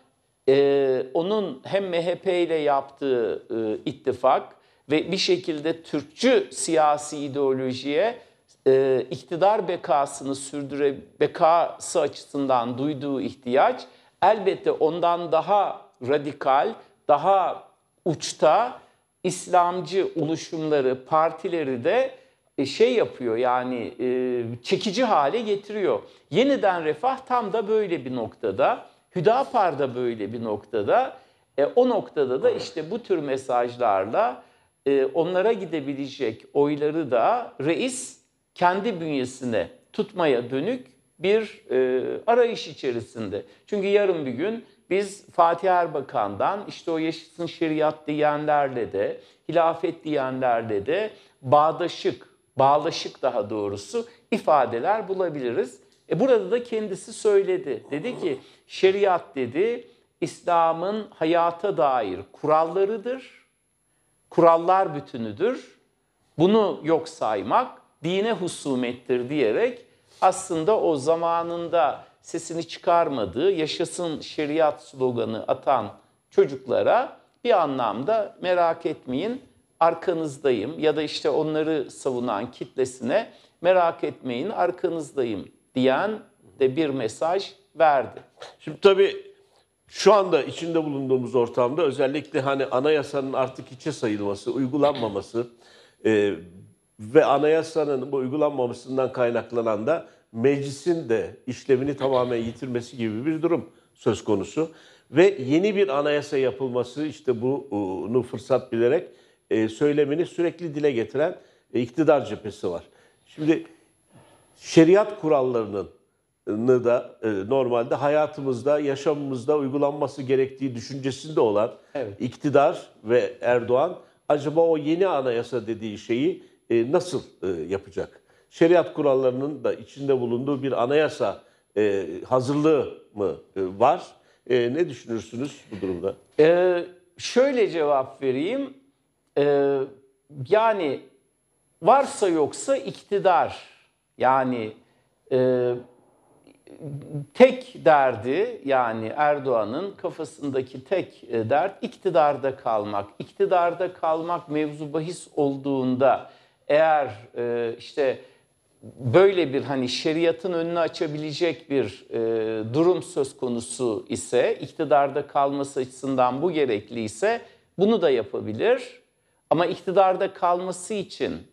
e, onun hem MHP ile yaptığı e, ittifak ve bir şekilde Türkçü siyasi ideolojiye e, iktidar bekasını sürdüre bekası açısından duyduğu ihtiyaç elbette ondan daha radikal, daha uçta İslamcı oluşumları, partileri de e, şey yapıyor yani e, çekici hale getiriyor. Yeniden refah tam da böyle bir noktada. Hüdapar da böyle bir noktada. E, o noktada da işte bu tür mesajlarla e, onlara gidebilecek oyları da reis kendi bünyesine tutmaya dönük bir e, arayış içerisinde. Çünkü yarın bir gün biz Fatih Erbakan'dan işte o yaşasın şeriat diyenlerle de, hilafet diyenlerle de bağdaşık, bağlaşık daha doğrusu ifadeler bulabiliriz. E burada da kendisi söyledi. Dedi ki şeriat dedi İslam'ın hayata dair kurallarıdır. Kurallar bütünüdür. Bunu yok saymak dine husumettir diyerek aslında o zamanında sesini çıkarmadığı yaşasın şeriat sloganı atan çocuklara bir anlamda merak etmeyin arkanızdayım ya da işte onları savunan kitlesine merak etmeyin arkanızdayım diyen de bir mesaj verdi. Şimdi tabii şu anda içinde bulunduğumuz ortamda özellikle hani anayasanın artık içe sayılması, uygulanmaması e, ve anayasanın bu uygulanmamasından kaynaklanan da meclisin de işlevini tamamen yitirmesi gibi bir durum söz konusu. Ve yeni bir anayasa yapılması işte bunu fırsat bilerek e, söylemini sürekli dile getiren e, iktidar cephesi var. Şimdi şeriat kurallarının da e, normalde hayatımızda, yaşamımızda uygulanması gerektiği düşüncesinde olan evet. iktidar ve Erdoğan acaba o yeni anayasa dediği şeyi e, nasıl yapacak? Şeriat kurallarının da içinde bulunduğu bir anayasa hazırlığı mı var? E, ne düşünürsünüz bu durumda? Ee, şöyle cevap vereyim. Ee, yani varsa yoksa iktidar yani e, tek derdi yani Erdoğan'ın kafasındaki tek e, dert iktidarda kalmak. İktidarda kalmak mevzu bahis olduğunda eğer e, işte böyle bir hani şeriatın önünü açabilecek bir e, durum söz konusu ise iktidarda kalması açısından bu gerekli ise bunu da yapabilir. Ama iktidarda kalması için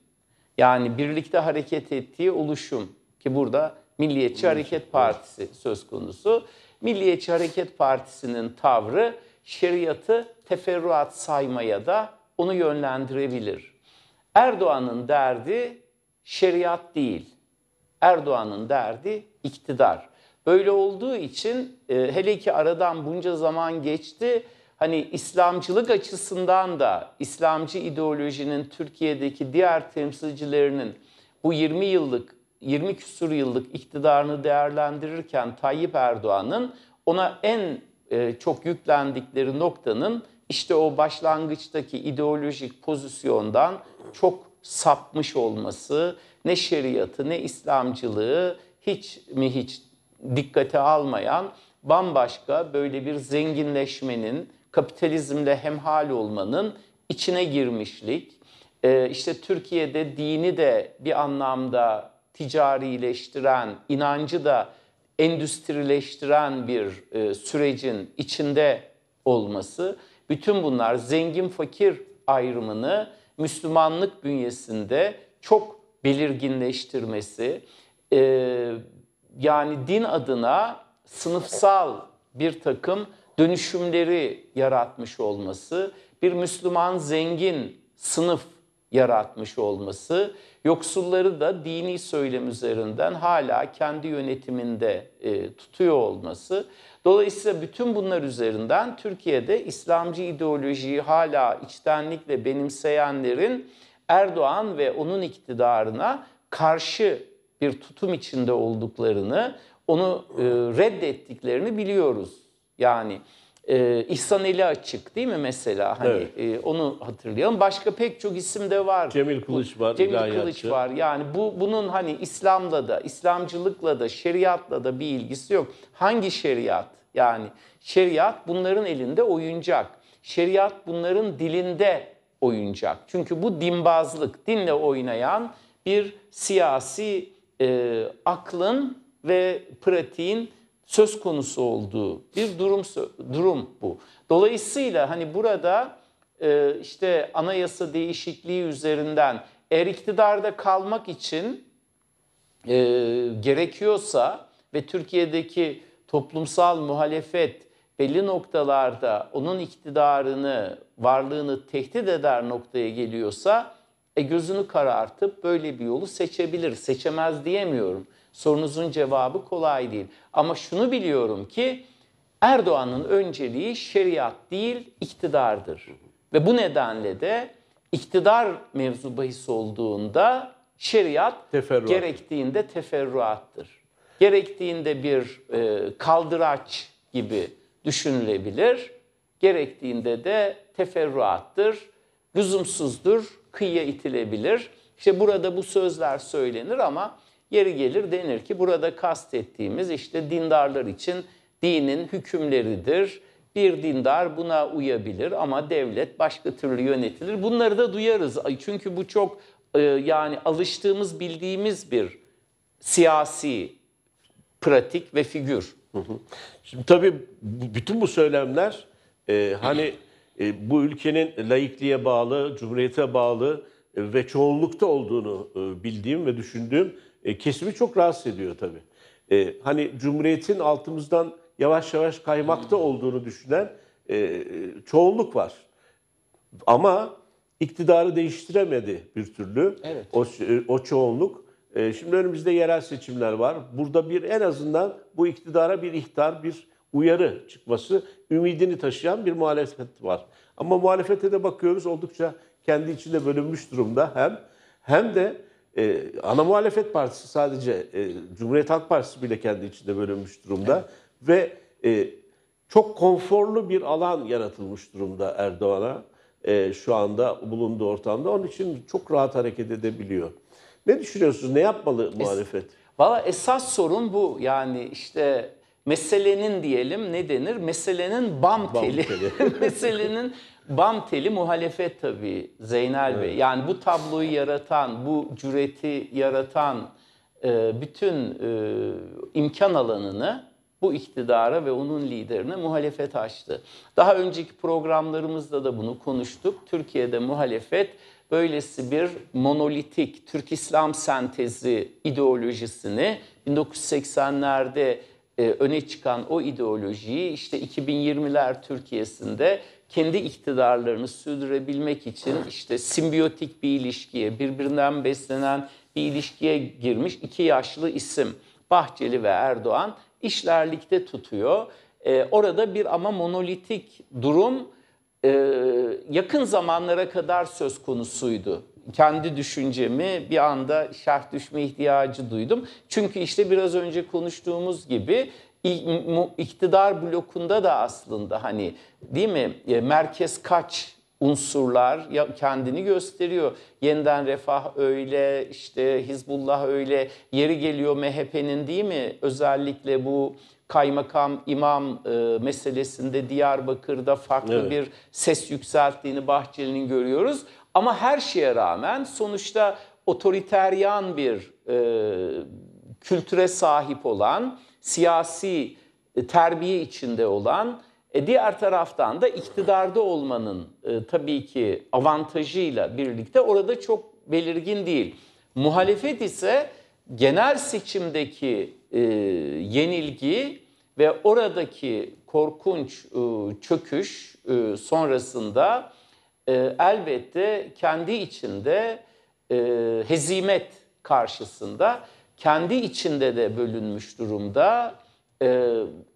yani birlikte hareket ettiği oluşum ki burada Milliyetçi Hareket Partisi söz konusu. Milliyetçi Hareket Partisi'nin tavrı şeriatı teferruat saymaya da onu yönlendirebilir. Erdoğan'ın derdi şeriat değil. Erdoğan'ın derdi iktidar. Böyle olduğu için e, hele ki aradan bunca zaman geçti hani İslamcılık açısından da İslamcı ideolojinin Türkiye'deki diğer temsilcilerinin bu 20 yıllık 20 küsur yıllık iktidarını değerlendirirken Tayyip Erdoğan'ın ona en e, çok yüklendikleri noktanın işte o başlangıçtaki ideolojik pozisyondan çok sapmış olması, ne şeriatı ne İslamcılığı hiç mi hiç dikkate almayan bambaşka böyle bir zenginleşmenin, kapitalizmle hemhal olmanın içine girmişlik, e, işte Türkiye'de dini de bir anlamda ticarileştiren, inancı da endüstrileştiren bir e, sürecin içinde olması, bütün bunlar zengin fakir ayrımını Müslümanlık bünyesinde çok belirginleştirmesi, e, yani din adına sınıfsal bir takım dönüşümleri yaratmış olması, bir Müslüman zengin sınıf yaratmış olması, yoksulları da dini söylem üzerinden hala kendi yönetiminde e, tutuyor olması. Dolayısıyla bütün bunlar üzerinden Türkiye'de İslamcı ideolojiyi hala içtenlikle benimseyenlerin Erdoğan ve onun iktidarına karşı bir tutum içinde olduklarını, onu e, reddettiklerini biliyoruz. Yani e, İhsan Eli Açık değil mi mesela? Hani evet. e, onu hatırlayalım. Başka pek çok isim de var. Cemil Kılıç var. Cemil Kılıç var. Yani bu bunun hani İslamla da, İslamcılıkla da, şeriatla da bir ilgisi yok. Hangi şeriat? Yani şeriat bunların elinde oyuncak. Şeriat bunların dilinde oyuncak. Çünkü bu dinbazlık, dinle oynayan bir siyasi e, aklın ve pratiğin söz konusu olduğu bir durum durum bu. Dolayısıyla hani burada e, işte anayasa değişikliği üzerinden eğer iktidarda kalmak için e, gerekiyorsa ve Türkiye'deki toplumsal muhalefet belli noktalarda onun iktidarını, varlığını tehdit eder noktaya geliyorsa e gözünü karartıp böyle bir yolu seçebilir. Seçemez diyemiyorum. Sorunuzun cevabı kolay değil. Ama şunu biliyorum ki Erdoğan'ın önceliği şeriat değil iktidardır. Ve bu nedenle de iktidar mevzu bahis olduğunda şeriat Teferruat. gerektiğinde teferruattır. Gerektiğinde bir e, kaldıraç gibi düşünülebilir. Gerektiğinde de teferruattır, lüzumsuzdur, kıyıya itilebilir. İşte burada bu sözler söylenir ama Geri gelir denir ki burada kastettiğimiz işte dindarlar için dinin hükümleridir. Bir dindar buna uyabilir ama devlet başka türlü yönetilir. Bunları da duyarız. Çünkü bu çok e, yani alıştığımız, bildiğimiz bir siyasi pratik ve figür. Şimdi tabii bütün bu söylemler e, hani e, bu ülkenin laikliğe bağlı, cumhuriyete bağlı e, ve çoğunlukta olduğunu e, bildiğim ve düşündüğüm e, kesimi çok rahatsız ediyor tabii. E, hani Cumhuriyet'in altımızdan yavaş yavaş kaymakta olduğunu düşünen e, çoğunluk var. Ama iktidarı değiştiremedi bir türlü evet. o, e, o çoğunluk. E, şimdi önümüzde yerel seçimler var. Burada bir en azından bu iktidara bir ihtar, bir uyarı çıkması ümidini taşıyan bir muhalefet var. Ama muhalefete de bakıyoruz oldukça kendi içinde bölünmüş durumda hem hem de e, ana muhalefet partisi sadece e, Cumhuriyet Halk Partisi bile kendi içinde bölünmüş durumda. Evet. Ve e, çok konforlu bir alan yaratılmış durumda Erdoğan'a e, şu anda bulunduğu ortamda. Onun için çok rahat hareket edebiliyor. Ne düşünüyorsunuz? Ne yapmalı muhalefet? Es, Valla esas sorun bu. Yani işte meselenin diyelim ne denir? Meselenin bam teli. [laughs] meselenin Bam teli muhalefet tabii Zeynel evet. Bey. Yani bu tabloyu yaratan, bu cüreti yaratan e, bütün e, imkan alanını bu iktidara ve onun liderine muhalefet açtı. Daha önceki programlarımızda da bunu konuştuk. Türkiye'de muhalefet böylesi bir monolitik Türk İslam sentezi ideolojisini 1980'lerde e, öne çıkan o ideolojiyi işte 2020'ler Türkiye'sinde kendi iktidarlarını sürdürebilmek için işte simbiyotik bir ilişkiye, birbirinden beslenen bir ilişkiye girmiş iki yaşlı isim Bahçeli ve Erdoğan işlerlikte tutuyor. Ee, orada bir ama monolitik durum e, yakın zamanlara kadar söz konusuydu. Kendi düşüncemi bir anda şerh düşme ihtiyacı duydum. Çünkü işte biraz önce konuştuğumuz gibi iktidar blokunda da aslında hani değil mi e, merkez kaç unsurlar kendini gösteriyor. Yeniden Refah öyle, işte Hizbullah öyle, yeri geliyor MHP'nin değil mi? Özellikle bu kaymakam imam e, meselesinde Diyarbakır'da farklı evet. bir ses yükselttiğini Bahçeli'nin görüyoruz. Ama her şeye rağmen sonuçta otoriteryan bir e, kültüre sahip olan siyasi e, terbiye içinde olan, e, diğer taraftan da iktidarda olmanın e, tabii ki avantajıyla birlikte orada çok belirgin değil. Muhalefet ise genel seçimdeki yenilgi ve oradaki korkunç çöküş sonrasında elbette kendi içinde hezimet karşısında kendi içinde de bölünmüş durumda. E,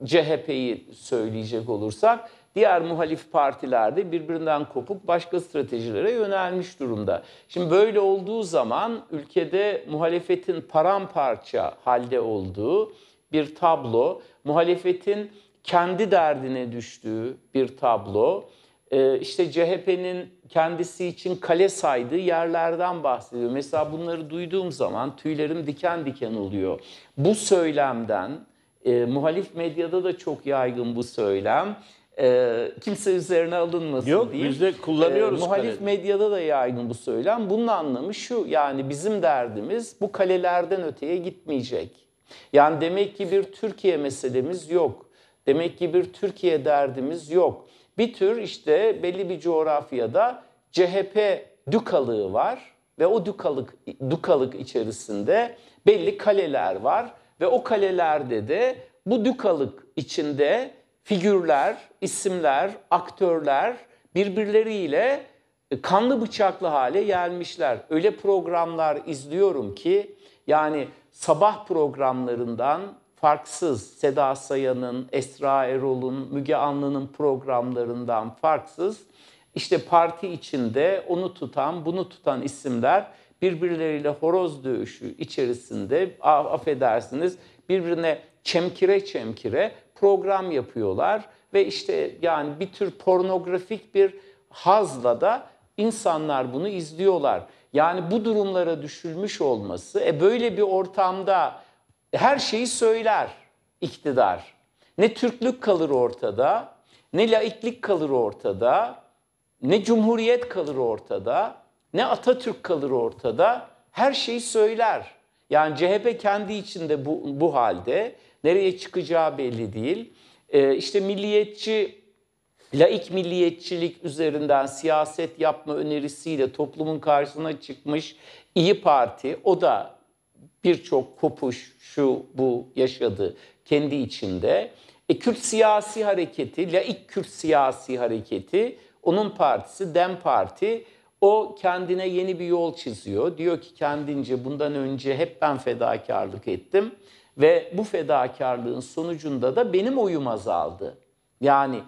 CHP'yi söyleyecek olursak diğer muhalif partilerde birbirinden kopuk başka stratejilere yönelmiş durumda. Şimdi böyle olduğu zaman ülkede muhalefetin paramparça halde olduğu bir tablo, muhalefetin kendi derdine düştüğü bir tablo, e, işte CHP'nin kendisi için kale saydığı yerlerden bahsediyor. Mesela bunları duyduğum zaman tüylerim diken diken oluyor. Bu söylemden, e, muhalif medyada da çok yaygın bu söylem, e, kimse üzerine alınmasın Yok, diye. Yok biz de e, kullanıyoruz. E, muhalif kale. medyada da yaygın bu söylem. Bunun anlamı şu yani bizim derdimiz bu kalelerden öteye gitmeyecek. Yani demek ki bir Türkiye meselemiz yok. Demek ki bir Türkiye derdimiz yok. Bir tür işte belli bir coğrafyada CHP dükalığı var ve o dükalık dükalık içerisinde belli kaleler var ve o kalelerde de bu dükalık içinde figürler, isimler, aktörler birbirleriyle kanlı bıçaklı hale gelmişler. Öyle programlar izliyorum ki yani sabah programlarından farksız Seda Sayan'ın, Esra Erol'un, Müge Anlı'nın programlarından farksız işte parti içinde onu tutan, bunu tutan isimler birbirleriyle horoz dövüşü içerisinde affedersiniz birbirine çemkire çemkire program yapıyorlar ve işte yani bir tür pornografik bir hazla da insanlar bunu izliyorlar. Yani bu durumlara düşülmüş olması, e böyle bir ortamda her şeyi söyler iktidar. Ne Türklük kalır ortada, ne laiklik kalır ortada, ne cumhuriyet kalır ortada, ne Atatürk kalır ortada. Her şeyi söyler. Yani CHP kendi içinde bu, bu halde. Nereye çıkacağı belli değil. Ee, işte milliyetçi, laik milliyetçilik üzerinden siyaset yapma önerisiyle toplumun karşısına çıkmış İyi Parti. O da birçok kopuş, şu, bu yaşadı kendi içinde. E, Kürt siyasi hareketi, laik Kürt siyasi hareketi, onun partisi Dem Parti, o kendine yeni bir yol çiziyor. Diyor ki kendince bundan önce hep ben fedakarlık ettim ve bu fedakarlığın sonucunda da benim oyum azaldı. Yani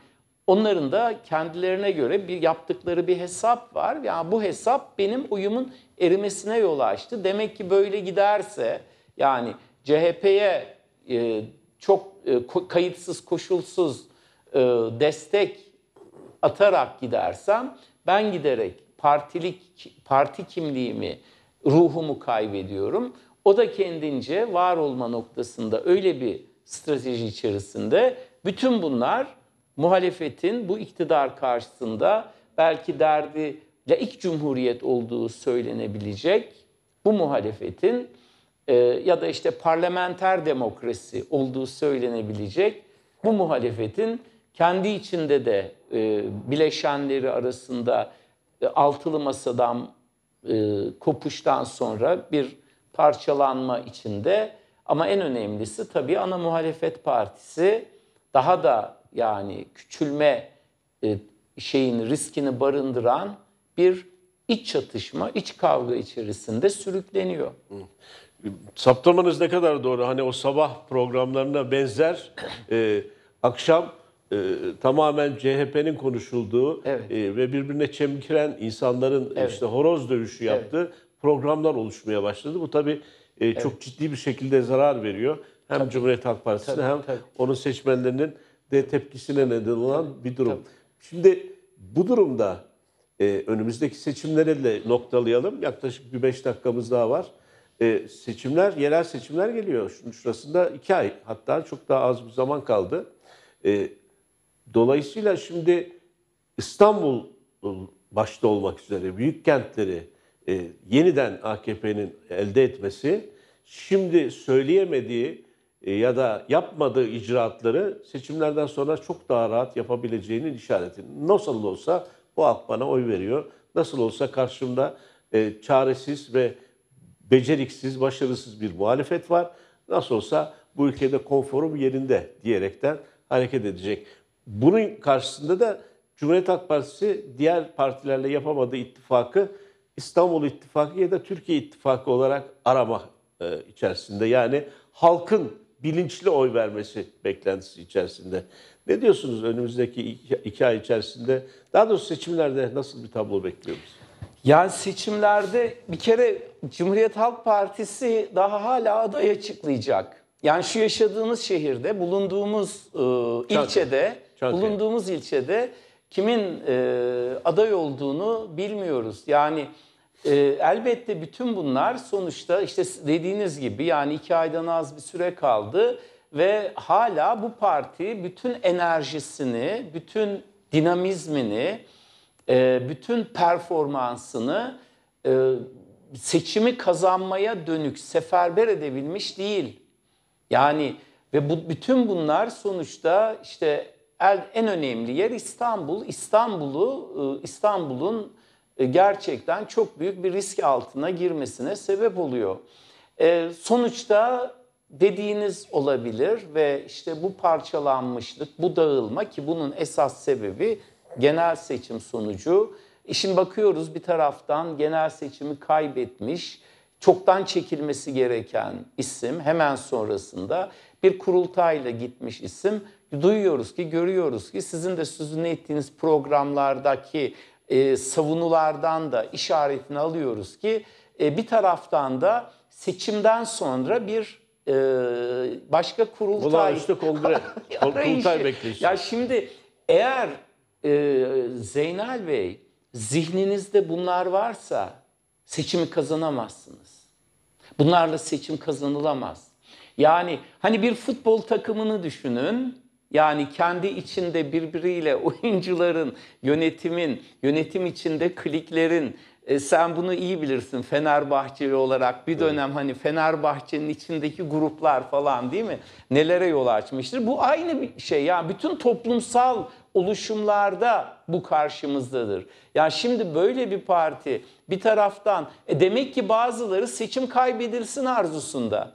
Onların da kendilerine göre bir yaptıkları bir hesap var. Ya yani bu hesap benim uyumun erimesine yol açtı. Demek ki böyle giderse yani CHP'ye e, çok e, kayıtsız koşulsuz e, destek atarak gidersem ben giderek partilik parti kimliğimi, ruhumu kaybediyorum. O da kendince var olma noktasında öyle bir strateji içerisinde bütün bunlar muhalefetin bu iktidar karşısında belki derdi ya cumhuriyet olduğu söylenebilecek bu muhalefetin e, ya da işte parlamenter demokrasi olduğu söylenebilecek bu muhalefetin kendi içinde de e, bileşenleri arasında e, altılı masadan e, kopuştan sonra bir parçalanma içinde ama en önemlisi tabii ana muhalefet partisi daha da yani küçülme e, şeyin riskini barındıran bir iç çatışma, iç kavga içerisinde sürükleniyor. Saptamanız ne kadar doğru. Hani o sabah programlarına benzer e, akşam e, tamamen CHP'nin konuşulduğu evet. e, ve birbirine çemkiren insanların evet. işte horoz dövüşü yaptığı evet. programlar oluşmaya başladı. Bu tabii e, çok evet. ciddi bir şekilde zarar veriyor. Hem tabii. Cumhuriyet Halk Partisi'ne hem tabii. onun seçmenlerinin de tepkisine neden olan bir durum. Tabii. Şimdi bu durumda e, önümüzdeki seçimlere de noktalayalım. Yaklaşık bir beş dakikamız daha var. E, seçimler, yerel seçimler geliyor. Şunun şurasında iki ay hatta çok daha az bir zaman kaldı. E, dolayısıyla şimdi İstanbul e, başta olmak üzere büyük kentleri e, yeniden AKP'nin elde etmesi, şimdi söyleyemediği e, ya da yapmadığı icraatları seçimlerden sonra çok daha rahat yapabileceğinin işareti. Nasıl olsa bu halk bana oy veriyor. Nasıl olsa karşımda e, çaresiz ve beceriksiz, başarısız bir muhalefet var. Nasıl olsa bu ülkede konforum yerinde diyerekten hareket edecek. Bunun karşısında da Cumhuriyet Halk Partisi diğer partilerle yapamadığı ittifakı İstanbul İttifakı ya da Türkiye İttifakı olarak arama e, içerisinde. Yani halkın bilinçli oy vermesi beklentisi içerisinde. Ne diyorsunuz önümüzdeki iki, ay içerisinde? Daha doğrusu seçimlerde nasıl bir tablo bekliyoruz? Yani seçimlerde bir kere Cumhuriyet Halk Partisi daha hala aday açıklayacak. Yani şu yaşadığımız şehirde, bulunduğumuz e, ilçede, Çankaya. bulunduğumuz ilçede kimin e, aday olduğunu bilmiyoruz. Yani e, elbette bütün bunlar sonuçta işte dediğiniz gibi yani iki aydan az bir süre kaldı ve hala bu parti bütün enerjisini, bütün dinamizmini, e, bütün performansını e, seçimi kazanmaya dönük seferber edebilmiş değil. Yani ve bu, bütün bunlar sonuçta işte en önemli yer İstanbul. İstanbul'u e, İstanbul'un e, gerçekten çok büyük bir risk altına girmesine sebep oluyor. E, sonuçta dediğiniz olabilir ve işte bu parçalanmışlık, bu dağılma ki bunun esas sebebi genel seçim sonucu. İşin bakıyoruz bir taraftan genel seçimi kaybetmiş, çoktan çekilmesi gereken isim hemen sonrasında bir kurultayla gitmiş isim. Duyuyoruz ki, görüyoruz ki sizin de sözünü ettiğiniz programlardaki e, savunulardan da işaretini alıyoruz ki e, bir taraftan da seçimden sonra bir e, başka kurultay... Olağanüstü kongre, [laughs] kurultay bekleyişi. Ya şimdi eğer e, Zeynal Bey zihninizde bunlar varsa seçimi kazanamazsınız. Bunlarla seçim kazanılamaz. Yani hani bir futbol takımını düşünün. Yani kendi içinde birbiriyle [laughs] oyuncuların, yönetimin, yönetim içinde kliklerin, e, sen bunu iyi bilirsin Fenerbahçeli olarak bir dönem evet. hani Fenerbahçe'nin içindeki gruplar falan değil mi? Nelere yol açmıştır. Bu aynı bir şey ya yani bütün toplumsal oluşumlarda bu karşımızdadır. Ya yani şimdi böyle bir parti bir taraftan e demek ki bazıları seçim kaybedilsin arzusunda.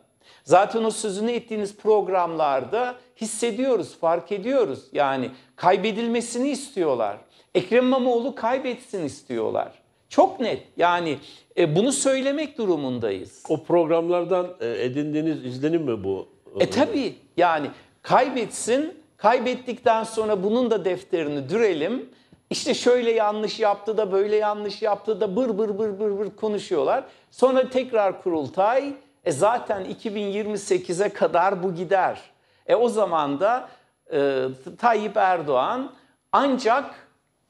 Zaten o sözünü ettiğiniz programlarda hissediyoruz, fark ediyoruz. Yani kaybedilmesini istiyorlar. Ekrem İmamoğlu kaybetsin istiyorlar. Çok net. Yani e, bunu söylemek durumundayız. O programlardan e, edindiğiniz izlenim mi bu? E tabi. Yani kaybetsin, kaybettikten sonra bunun da defterini dürelim. İşte şöyle yanlış yaptı da böyle yanlış yaptı da bır bır bır bır bır konuşuyorlar. Sonra tekrar kurultay, e zaten 2028'e kadar bu gider. E o zaman da e, Tayyip Erdoğan ancak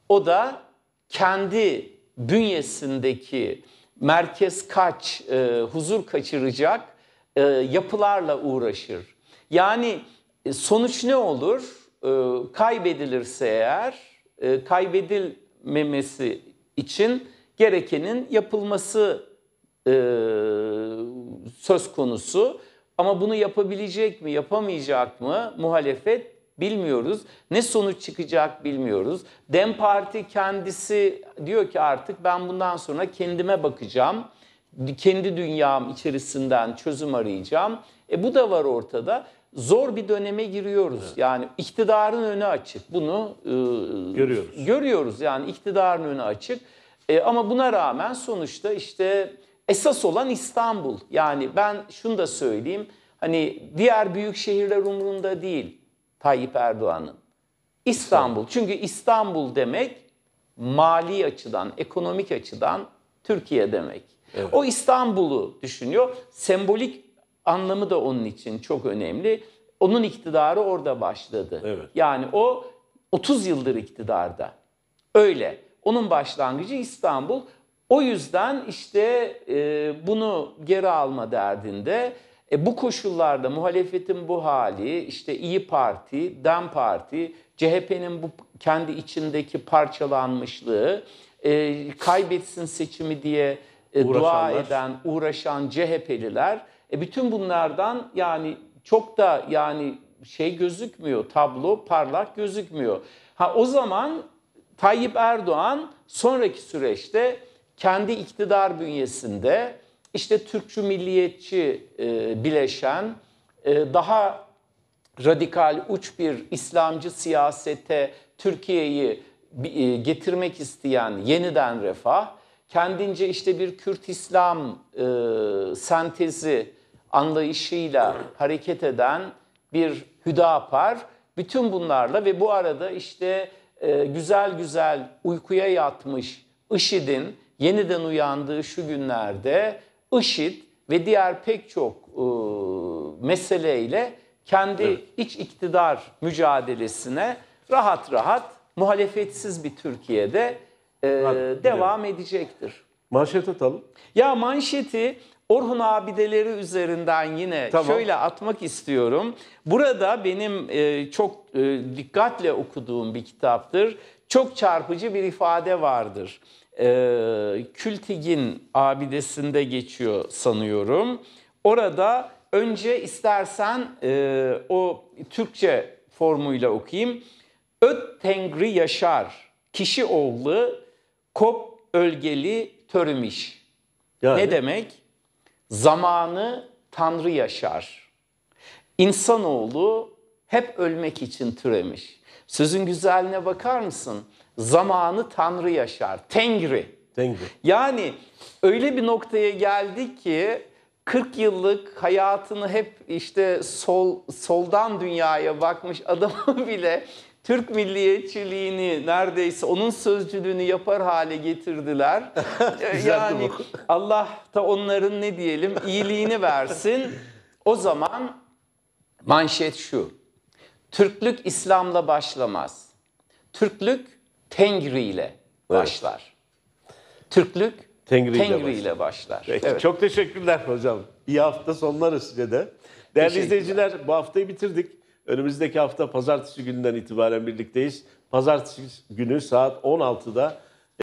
o da kendi bünyesindeki merkez kaç, e, huzur kaçıracak e, yapılarla uğraşır. Yani e, sonuç ne olur? E, kaybedilirse eğer, e, kaybedilmemesi için gerekenin yapılması e, söz konusu. Ama bunu yapabilecek mi, yapamayacak mı muhalefet bilmiyoruz. Ne sonuç çıkacak bilmiyoruz. Dem Parti kendisi diyor ki artık ben bundan sonra kendime bakacağım. Kendi dünyam içerisinden çözüm arayacağım. E bu da var ortada. Zor bir döneme giriyoruz. Evet. Yani iktidarın önü açık. Bunu e, görüyoruz. Görüyoruz yani iktidarın önü açık. E, ama buna rağmen sonuçta işte Esas olan İstanbul. Yani ben şunu da söyleyeyim. Hani diğer büyük şehirler umurunda değil Tayyip Erdoğan'ın. İstanbul. Çünkü İstanbul demek mali açıdan, ekonomik açıdan Türkiye demek. Evet. O İstanbul'u düşünüyor. Sembolik anlamı da onun için çok önemli. Onun iktidarı orada başladı. Evet. Yani o 30 yıldır iktidarda. Öyle. Onun başlangıcı İstanbul. O yüzden işte e, bunu geri alma derdinde e, bu koşullarda muhalefetin bu hali, işte İyi Parti, DEM Parti, CHP'nin bu kendi içindeki parçalanmışlığı, e, kaybetsin seçimi diye e, dua eden, uğraşan CHP'liler, e, bütün bunlardan yani çok da yani şey gözükmüyor, tablo parlak gözükmüyor. Ha o zaman Tayyip Erdoğan sonraki süreçte kendi iktidar bünyesinde işte Türkçü milliyetçi e, bileşen e, daha radikal uç bir İslamcı siyasete Türkiye'yi e, getirmek isteyen yeniden refah kendince işte bir Kürt İslam e, sentezi anlayışıyla hareket eden bir Hüdapar bütün bunlarla ve bu arada işte e, güzel güzel uykuya yatmış IŞİD'in yeniden uyandığı şu günlerde IŞİD ve diğer pek çok e, meseleyle kendi evet. iç iktidar mücadelesine rahat rahat muhalefetsiz bir Türkiye'de e, devam edecektir. Manşet atalım. Ya manşeti Orhun abideleri üzerinden yine tamam. şöyle atmak istiyorum. Burada benim e, çok e, dikkatle okuduğum bir kitaptır. Çok çarpıcı bir ifade vardır e, Kültigin abidesinde geçiyor sanıyorum. Orada önce istersen e, o Türkçe formuyla okuyayım. Öt tengri yaşar, kişi oğlu, kop ölgeli törmüş. Yani. Ne demek? Zamanı Tanrı yaşar. İnsanoğlu hep ölmek için türemiş. Sözün güzelliğine bakar mısın? zamanı Tanrı yaşar. Tengri. Tengri. Yani öyle bir noktaya geldi ki 40 yıllık hayatını hep işte sol soldan dünyaya bakmış adamı [laughs] bile Türk milliyetçiliğini neredeyse onun sözcülüğünü yapar hale getirdiler. [laughs] yani Allah da onların ne diyelim iyiliğini versin. O zaman manşet şu. Türklük İslam'la başlamaz. Türklük Tengri ile başlar. Türklük Tengri, Tengri ile başlar. Peki, evet. Çok teşekkürler hocam. İyi hafta sonları size de. Değerli izleyiciler bu haftayı bitirdik. Önümüzdeki hafta pazartesi gününden itibaren birlikteyiz. Pazartesi günü saat 16'da